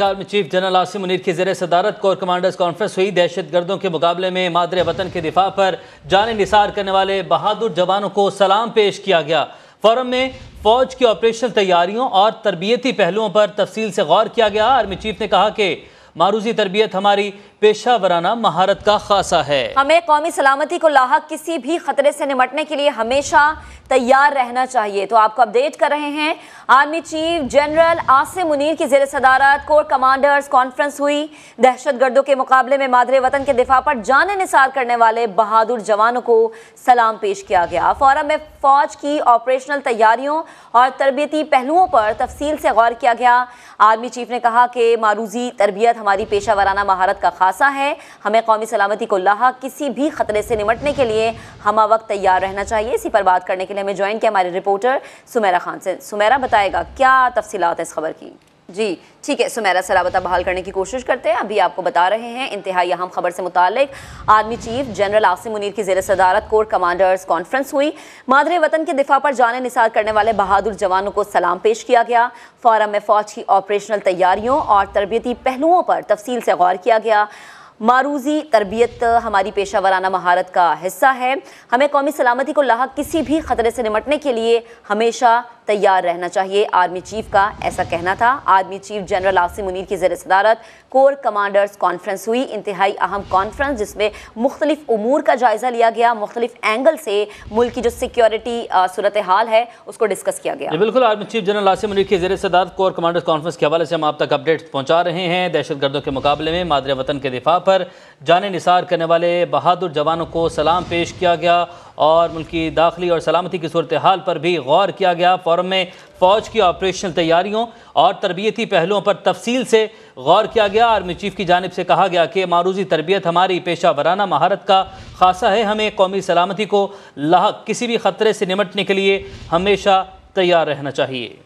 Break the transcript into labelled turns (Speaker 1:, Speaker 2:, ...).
Speaker 1: में chief general Asim Munir की जेर सदारत कोर कमांडर्स कॉन्फ्रेंस हुई दहशत गर्दों के मुकाबले में मादर वतन के दिफा पर जान निसार करने वाले बहादुर जवानों को सलाम पेश किया गया फोरम में फौज की ऑपरेशनल तैयारियों और तरबियती पहलुओं पर तफसील से गौर किया गया आर्मी चीफ ने कहा कि मारूजी तरबियत हमारी पेशा वराना महारत का खासा है
Speaker 2: हमें कौमी सलामती को लाहा किसी भी खतरे से निमटने के लिए हमेशा तैयार रहना चाहिए तो आपको अपडेट कर रहे हैं army chief general Asim Munir की जेर सदारत कोर कमांडर्स कॉन्फ्रेंस हुई दहशत गर्दों के मुकाबले में मादरे वतन के दिफा पर जान निसार करने वाले बहादुर जवानों को सलाम पेश किया गया फोरम में फौज की ऑपरेशनल तैयारियों और तरबियती पहलुओं पर तफसील से गौर किया गया आर्मी चीफ ने कहा कि मारूजी तरबियत हमारी पेशा वाराना महारत का खासा है हमें कौमी सलामती को लाहा किसी भी खतरे से निमटने के लिए हम वक्त तैयार रहना चाहिए इसी पर बात करने के लिए हमें ज्वाइन किया हमारे रिपोर्टर सुमेरा खान से सुमेरा बताएगा क्या तफसीत है इस खबर की जी ठीक है सुमेरा सराबता बहाल करने की कोशिश करते हैं अभी आपको बता रहे हैं इंतहाई अहम खबर से मुतल army chief general Asim Munir की जेर सदारत कोर कमांडर्स कॉन्फ्रेंस हुई मादरे वतन के दिफा पर जान निसार करने वाले बहादुर जवानों को सलाम पेश किया गया फॉरम में फौज की ऑपरेशनल तैयारियों और तरबियती पहलुओं पर तफसील से गौर किया गया मारूजी तरबियत हमारी पेशा वाराना महारत का हिस्सा है हमें कौमी सलामती को लाक किसी भी ख़तरे से निमटने के लिए हमेशा तैयार रहना चाहिए आर्मी चीफ का ऐसा कहना था army chief general Asim Munir की ज़र सदारत कोर कमांडर्स कॉन्फ्रेंस हुई इंतहाई अहम कॉन्फ्रेंस जिसमें मुख्तलिफ अमूर का जायज़ा लिया गया मुख्तलिफ एंगल से मुल्क की जो सिक्योरिटी सूरत हाल है उसको डिस्कस किया गया
Speaker 1: बिल्कुल army chief general Asim Munir की ज़र सदारत कोर कमांडर्स कॉन्फ्रेंस के हवाले से हम आप तक अपडेट्स पहुँचा रहे हैं दहशतगर्दों गर्दों के मुकाबले में मादरे वतन के दिफा पर पर जान निसार करने वाले बहादुर जवानों को सलाम पेश किया गया और मुल्की दाखिली और सलामती की सूरत हाल पर भी गौर किया गया फॉरम में फ़ौज की ऑपरेशनल तैयारियों और तरबियती पहलुओं पर तफसील से गौर किया गया आर्मी चीफ की जानब से कहा गया कि मारूजी तरबियत हमारी पेशा वराना महारत का खासा है हमें कौमी सलामती को लाक किसी भी ख़तरे से निमटने के लिए हमेशा तैयार रहना चाहिए